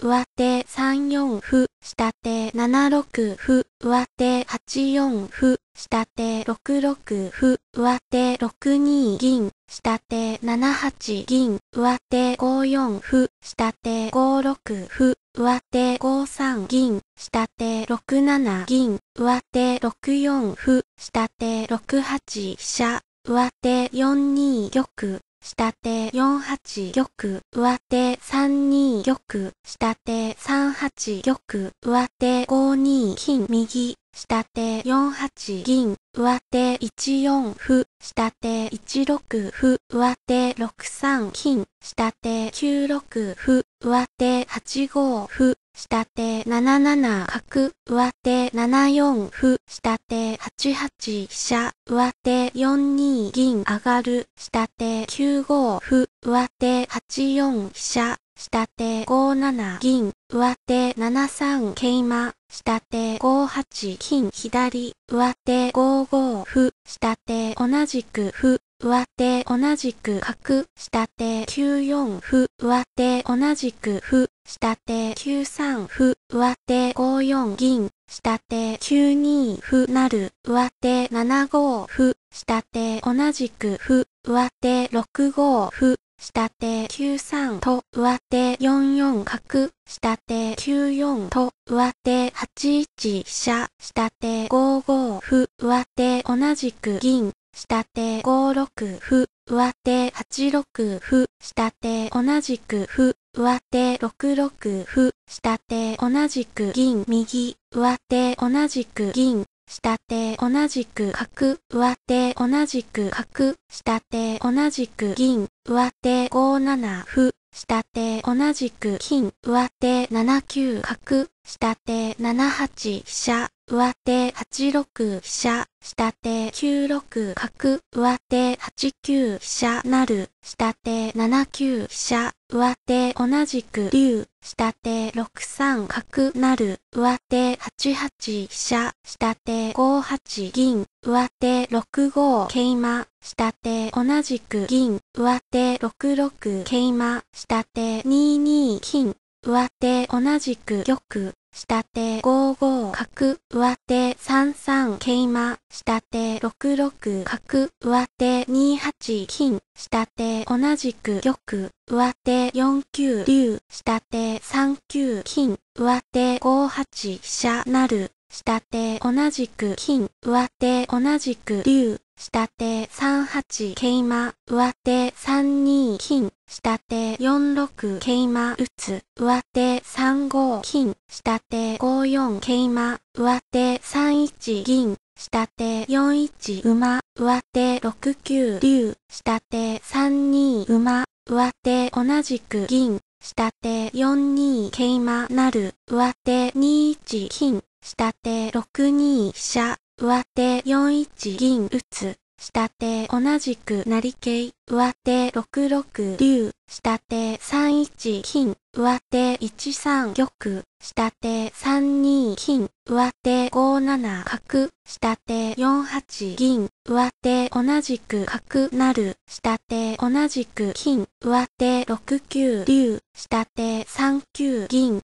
上手3四歩、下手7六歩、上手8四歩、下手6六歩、上手6二銀、下手7八銀、上手5四歩、下手5六歩、上手5三銀、下手6七銀、上手6四歩、下手6八飛車、上手4二玉、下手4八玉、上手3二玉、下手3八玉、上手5二金、右下手4八銀、上手1四歩、下手1六歩、上手6三金、下手9六歩、上手8五歩、下手7七角、上手7四歩、下手8八飛車、上手4二銀上がる、下手9五歩、上手8四飛車、下手5七銀、上手7三桂馬、下手5八金左、上手5五歩、下手同じく歩、上手同じく角、下手9四歩、上手同じく歩、下手9三歩、上手5四銀、下手9二歩なる、上手7五歩、下手同じく歩、上手6五歩、下手9三と上手4四角、下手9四と上手8一飛車、下手5五歩、上手同じく銀、下手5六歩、上手8六歩、下手同じく歩、上手6六歩、下手同じく銀、右、上手同じく銀、下手同じく角、上手同じく角、下手同じく銀、上手5七歩、下手同じく金、上手7九角、下手7八飛車。上手8六飛車、下手9六角、上手8九飛車なる、下手7九飛車、上手同じく竜、下手6三角なる、上手8八飛車、下手5八銀、上手6五桂馬、下手同じく銀、上手6六桂馬、下手2二金、上手同じく玉、下手5五角、上手、三三桂馬、下手、六六角、上手、二八金、下手、同じく玉、上手、四九竜、下手、三九金、上手、五八飛車、なる、下手、同じく金、上手、同じく竜、下手、三八桂馬、上手、三二金、下手4六桂馬打つ、上手3五金、下手5四桂馬、上手3一銀、下手4一馬、上手6九竜、下手3二馬、上手同じく銀、下手4二桂馬なる、上手2一金、下手6二飛車、上手4一銀打つ、下手同じく成い、上手六六竜、下手三一金、上手一三玉、下手三二金、上手五七角、下手四八銀、上手同じく角なる、下手同じく金、上手六九竜、下手三九銀、